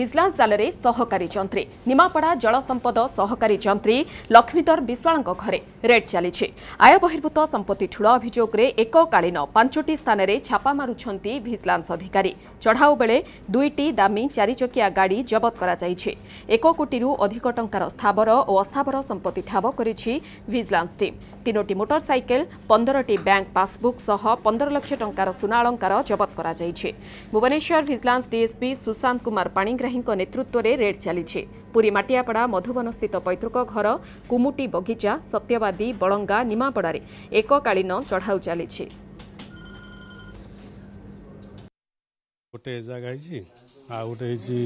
ଫିଜଲାନ୍ସ ଜାଲରେ ସହକାରୀ ଯନ୍ତ୍ରୀ ନିମାପଡ଼ା ଜଳ ସମ୍ପଦ ସହକାରୀ ଯନ୍ତ୍ରୀ ଲକ୍ଷ୍ମୀଧର ବିଶ୍ୱାଳଙ୍କ ଘରେ ରେଡ୍ ଚାଲିଛି ଆୟ ବହିର୍ଭୂତ ସମ୍ପତ୍ତି ଠୁଳ ଅଭିଯୋଗରେ ଏକକାଳୀନ ପାଞ୍ଚଟି ସ୍ଥାନରେ ଛାପା ମାରୁଛନ୍ତି ଭିଜିଲାନ୍ସ ଅଧିକାରୀ ଚଢ଼ାଉ ବେଳେ ଦୁଇଟି ଦାମୀ ଚାରିଚକିଆ ଗାଡ଼ି ଜବତ କରାଯାଇଛି ଏକ କୋଟିରୁ ଅଧିକ ଟଙ୍କାର ସ୍ଥାବର ଓ ଅସ୍ଥାବର ସମ୍ପତ୍ତି ଠାବ କରିଛି ଭିଜିଲାନ୍ସ ଟିମ୍ ତିନୋଟି ମୋଟରସାଇକେଲ ପନ୍ଦରଟି ବ୍ୟାଙ୍କ ପାସ୍ବୁକ୍ ସହ ପନ୍ଦର ଲକ୍ଷ ଟଙ୍କାର ସୁନା ଅଳଙ୍କାର ଜବତ କରାଯାଇଛି ଭୁବନେଶ୍ୱର ଭିଜିଲାନ୍ସ ଡିଏସ୍ପି ସୁଶାନ୍ତ କୁମାର ପାଣିଗ୍ରାହୀ ସିପାହୀଙ୍କ ନେତୃତ୍ୱରେ ରେଡ୍ ଚାଲିଛି ପୁରୀ ମାଟିଆପଡ଼ା ମଧୁବନ ସ୍ଥିତ ପୈତୃକ ଘର କୁମୁଟି ବଗିଚା ସତ୍ୟବାଦୀ ବଳଙ୍ଗା ନିମାପଡ଼ାରେ ଏକକାଳୀନ ଚଢ଼ାଉ ଚାଲିଛି ଗୋଟେ ଜାଗା ହେଇଛି ଆଉ ଗୋଟେ ହେଇଛି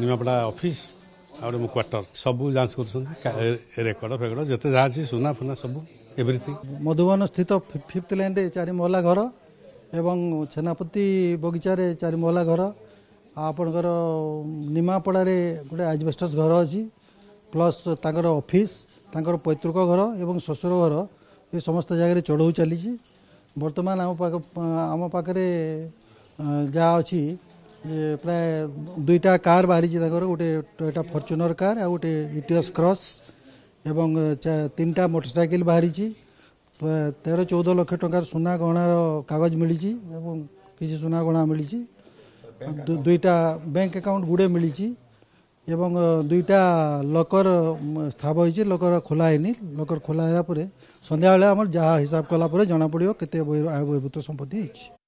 ନିମାପଡ଼ା ଅଫିସ ଆଉ ଗୋଟେ କ୍ୱାର୍ଟର ସବୁ ଯାଞ୍ଚ କରୁଛନ୍ତି ରେକର୍ଡ ଫେକର୍ଡ ଯେତେ ଯାହା ଅଛି ସୁନା ଫୁନା ସବୁ ଏଭ୍ରିଥିଙ୍ଗ ମଧୁବନ ସ୍ଥିତ ଫିଫ୍ଥ ଲାଇନ୍ରେ ଚାରି ମହଲା ଘର ଏବଂ ଛେନାପତି ବଗିଚାରେ ଚାରି ମହଲା ଘର ଆପଣଙ୍କର ନିମାପଡ଼ାରେ ଗୋଟେ ଆଜବେଷ୍ଟସ୍ ଘର ଅଛି ପ୍ଲସ୍ ତାଙ୍କର ଅଫିସ୍ ତାଙ୍କର ପୈତୃକ ଘର ଏବଂ ଶ୍ୱଶୁର ଘର ଏ ସମସ୍ତ ଜାଗାରେ ଚଢ଼ଉ ଚାଲିଛି ବର୍ତ୍ତମାନ ଆମ ପାଖ ଆମ ପାଖରେ ଯାହା ଅଛି ପ୍ରାୟ ଦୁଇଟା କାର୍ ବାହାରିଛି ତାଙ୍କର ଗୋଟେ ଏଇଟା ଫର୍ଚ୍ୟୁନର କାର୍ ଆଉ ଗୋଟେ ଇଟିଅସ୍ କ୍ରସ୍ ଏବଂ ତିନିଟା ମୋଟରସାଇକେଲ ବାହାରିଛି ତେର ଚଉଦ ଲକ୍ଷ ଟଙ୍କାର ସୁନା ଗହଣାର କାଗଜ ମିଳିଛି ଏବଂ କିଛି ସୁନା ଗହଣା ମିଳିଛି ଦୁଇଟା ବ୍ୟାଙ୍କ ଆକାଉଣ୍ଟ ଗୁଡ଼େ ମିଳିଛି ଏବଂ ଦୁଇଟା ଲକର ସ୍ଥାପ ହେଇଛି ଲକର ଖୋଲା ହେଇନି ଲକର ଖୋଲା ହେଲା ପରେ ସନ୍ଧ୍ୟାବେଳେ ଆମର ଯାହା ହିସାବ କଲା ପରେ ଜଣାପଡ଼ିବ କେତେ ଆୟ ସମ୍ପତ୍ତି ହେଇଛି